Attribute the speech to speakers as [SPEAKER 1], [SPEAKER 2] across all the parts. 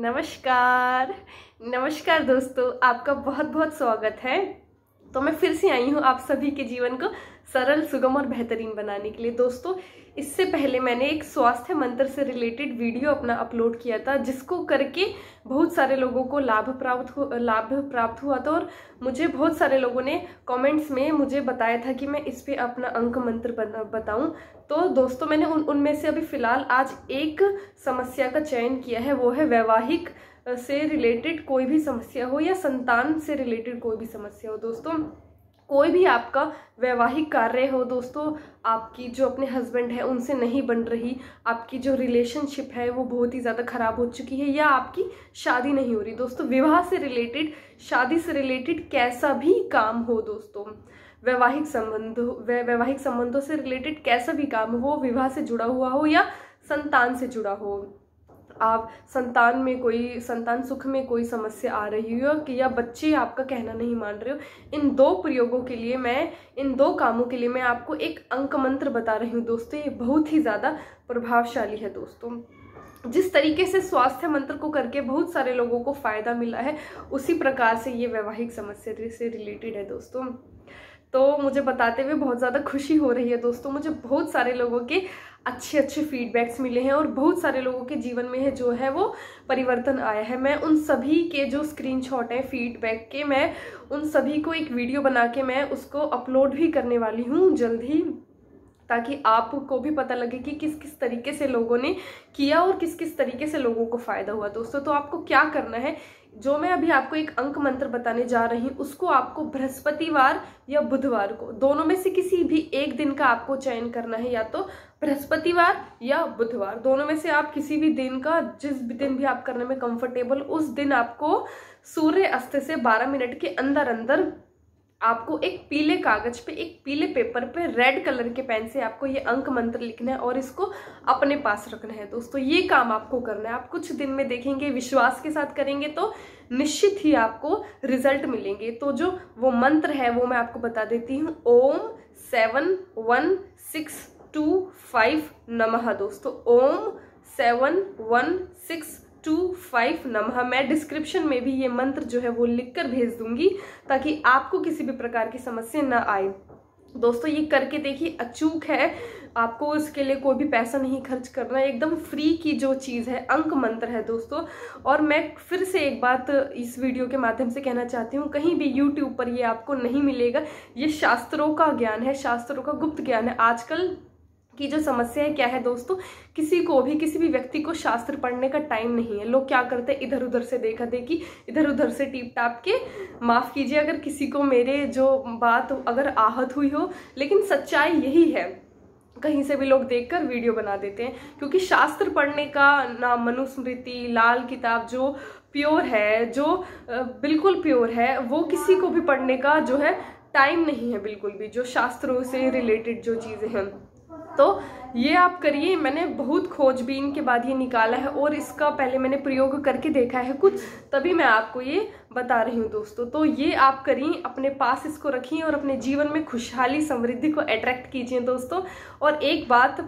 [SPEAKER 1] नमस्कार नमस्कार दोस्तों आपका बहुत बहुत स्वागत है तो मैं फिर से आई हूँ आप सभी के जीवन को सरल सुगम और बेहतरीन बनाने के लिए दोस्तों इससे पहले मैंने एक स्वास्थ्य मंत्र से रिलेटेड वीडियो अपना अपलोड किया था जिसको करके बहुत सारे लोगों को लाभ प्राप्त हो लाभ प्राप्त हुआ था और मुझे बहुत सारे लोगों ने कमेंट्स में मुझे बताया था कि मैं इस पर अपना अंक मंत्र बताऊं तो दोस्तों मैंने उन उनमें से अभी फ़िलहाल आज एक समस्या का चयन किया है वो है वैवाहिक से रिलेटेड कोई भी समस्या हो या संतान से रिलेटेड कोई भी समस्या हो दोस्तों कोई भी आपका वैवाहिक कार्य हो दोस्तों आपकी जो अपने हस्बैंड है उनसे नहीं बन रही आपकी जो रिलेशनशिप है वो बहुत ही ज़्यादा ख़राब हो चुकी है या आपकी शादी नहीं हो रही दोस्तों विवाह से रिलेटेड शादी से रिलेटेड कैसा भी काम हो दोस्तों वैवाहिक संबंध वै, वैवाहिक संबंधों से रिलेटेड कैसा भी काम हो विवाह से जुड़ा हुआ हो या संतान से जुड़ा हो आप संतान में कोई संतान सुख में कोई समस्या आ रही हो या बच्चे आपका कहना नहीं मान रहे हो इन दो प्रयोगों के लिए मैं इन दो कामों के लिए मैं आपको एक अंक मंत्र बता रही हूँ दोस्तों ये बहुत ही ज़्यादा प्रभावशाली है दोस्तों जिस तरीके से स्वास्थ्य मंत्र को करके बहुत सारे लोगों को फ़ायदा मिला है उसी प्रकार से ये वैवाहिक समस्या से रिलेटेड है दोस्तों तो मुझे बताते हुए बहुत ज़्यादा खुशी हो रही है दोस्तों मुझे बहुत सारे लोगों के अच्छे अच्छे फीडबैक्स मिले हैं और बहुत सारे लोगों के जीवन में है जो है वो परिवर्तन आया है मैं उन सभी के जो स्क्रीनशॉट हैं फीडबैक के मैं उन सभी को एक वीडियो बना के मैं उसको अपलोड भी करने वाली हूँ जल्द ही ताकि आपको भी पता लगे कि किस किस तरीके से लोगों ने किया और किस किस तरीके से लोगों को फ़ायदा हुआ दोस्तों तो आपको क्या करना है जो मैं अभी आपको एक अंक मंत्र बताने जा रही हूँ उसको आपको बृहस्पतिवार या बुधवार को दोनों में से किसी भी एक दिन का आपको चयन करना है या तो बृहस्पतिवार या बुधवार दोनों में से आप किसी भी दिन का जिस भी दिन भी आप करने में कंफर्टेबल उस दिन आपको सूर्य अस्त से 12 मिनट के अंदर अंदर आपको एक पीले कागज पे एक पीले पेपर पे रेड कलर के पेन से आपको ये अंक मंत्र लिखना है और इसको अपने पास रखना है दोस्तों ये काम आपको करना है आप कुछ दिन में देखेंगे विश्वास के साथ करेंगे तो निश्चित ही आपको रिजल्ट मिलेंगे तो जो वो मंत्र है वो मैं आपको बता देती हूँ Om seven one six two five नमह दोस्तों Om seven one six two five नमह मैं डिस्क्रिप्शन में भी ये मंत्र जो है वो लिख कर भेज दूंगी ताकि आपको किसी भी प्रकार की समस्या ना आए दोस्तों ये करके देखिए अचूक है आपको इसके लिए कोई भी पैसा नहीं खर्च करना है एकदम फ्री की जो चीज़ है अंक मंत्र है दोस्तों और मैं फिर से एक बात इस वीडियो के माध्यम से कहना चाहती हूँ कहीं भी यूट्यूब पर ये आपको नहीं मिलेगा ये शास्त्रों का ज्ञान है शास्त्रों का गुप्त ज्ञान है आजकल की जो है क्या है दोस्तों किसी को भी किसी भी व्यक्ति को शास्त्र पढ़ने का टाइम नहीं है लोग क्या करते हैं इधर उधर से देखा देखी इधर उधर से टीप टाप के माफ़ कीजिए अगर किसी को मेरे जो बात अगर आहत हुई हो लेकिन सच्चाई यही है कहीं से भी लोग देखकर वीडियो बना देते हैं क्योंकि शास्त्र पढ़ने का ना मनुस्मृति लाल किताब जो प्योर है जो बिल्कुल प्योर है वो किसी को भी पढ़ने का जो है टाइम नहीं है बिल्कुल भी जो शास्त्रों से रिलेटेड जो चीज़ें हैं तो ये आप करिए मैंने बहुत खोजबीन के बाद ये निकाला है और इसका पहले मैंने प्रयोग करके देखा है कुछ तभी मैं आपको ये बता रही हूँ दोस्तों तो ये आप करिए अपने पास इसको रखिए और अपने जीवन में खुशहाली समृद्धि को अट्रैक्ट कीजिए दोस्तों और एक बात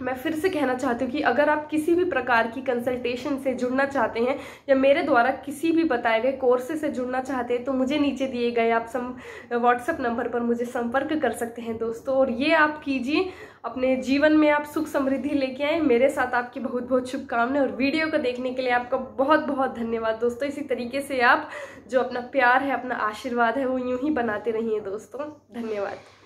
[SPEAKER 1] मैं फिर से कहना चाहती हूँ कि अगर आप किसी भी प्रकार की कंसल्टेशन से जुड़ना चाहते हैं या मेरे द्वारा किसी भी बताए गए कोर्स से जुड़ना चाहते हैं तो मुझे नीचे दिए गए आप सम व्हाट्सएप नंबर पर मुझे संपर्क कर सकते हैं दोस्तों और ये आप कीजिए अपने जीवन में आप सुख समृद्धि लेके आए मेरे साथ आपकी बहुत बहुत शुभकामनाएं और वीडियो को देखने के लिए आपका बहुत बहुत धन्यवाद दोस्तों इसी तरीके से आप जो अपना प्यार है अपना आशीर्वाद है वो यूँ ही बनाते रहिए दोस्तों धन्यवाद